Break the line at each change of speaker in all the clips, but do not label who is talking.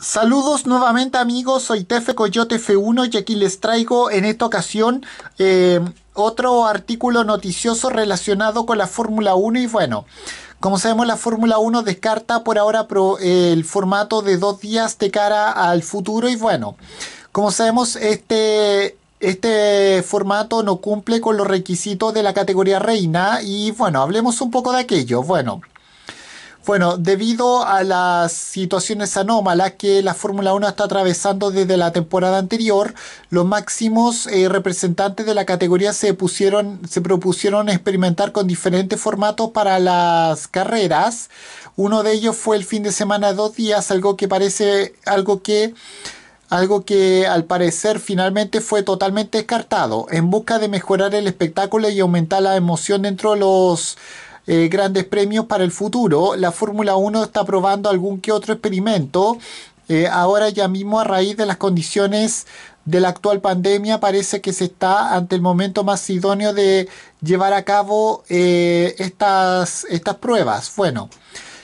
Saludos nuevamente amigos, soy Tefe Coyote F1 y aquí les traigo en esta ocasión em, otro artículo noticioso relacionado con la Fórmula 1 y bueno, como sabemos la Fórmula 1 descarta por ahora el formato de dos días de cara al futuro y bueno, como sabemos este, este formato no cumple con los requisitos de la categoría reina y bueno, hablemos un poco de aquello, bueno. Bueno, debido a las situaciones anómalas que la Fórmula 1 está atravesando desde la temporada anterior, los máximos eh, representantes de la categoría se, pusieron, se propusieron experimentar con diferentes formatos para las carreras. Uno de ellos fue el fin de semana de dos días, algo que parece algo que algo que al parecer finalmente fue totalmente descartado en busca de mejorar el espectáculo y aumentar la emoción dentro de los eh, grandes premios para el futuro. La Fórmula 1 está probando algún que otro experimento. Eh, ahora ya mismo a raíz de las condiciones de la actual pandemia parece que se está ante el momento más idóneo de llevar a cabo eh, estas, estas pruebas. Bueno,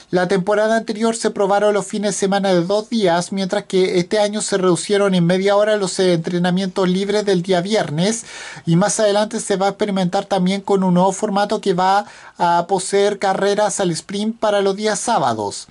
la temporada anterior se probaron los fines de semana de dos días, mientras que este año se reducieron en media hora los entrenamientos libres del día viernes y más adelante se va a experimentar también con un nuevo formato que va a poseer carreras al sprint para los días sábados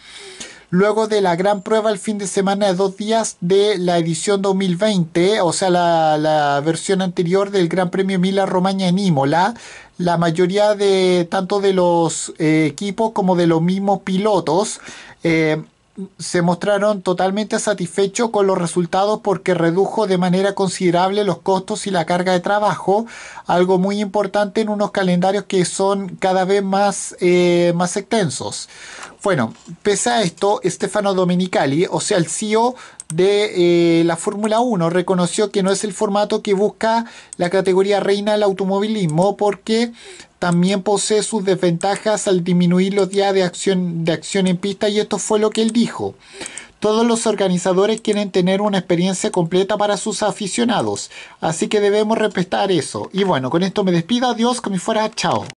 luego de la gran prueba el fin de semana de dos días de la edición 2020, o sea, la, versión anterior del Gran Premio Mila romaña en Imola la mayoría de tanto de los eh, equipos como de los mismos pilotos eh, se mostraron totalmente satisfechos con los resultados porque redujo de manera considerable los costos y la carga de trabajo, algo muy importante en unos calendarios que son cada vez más, eh, más extensos. Bueno, pese a esto, Stefano Domenicali, o sea, el CEO de eh, la Fórmula 1, reconoció que no es el formato que busca la categoría reina del automovilismo porque también posee sus desventajas al disminuir los días de acción, de acción en pista y esto fue lo que él dijo. Todos los organizadores quieren tener una experiencia completa para sus aficionados, así que debemos respetar eso. Y bueno, con esto me despido, adiós, que me fuera, chao.